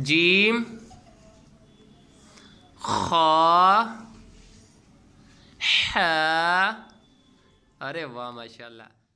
gym ख अरे वाह माशाल्लाह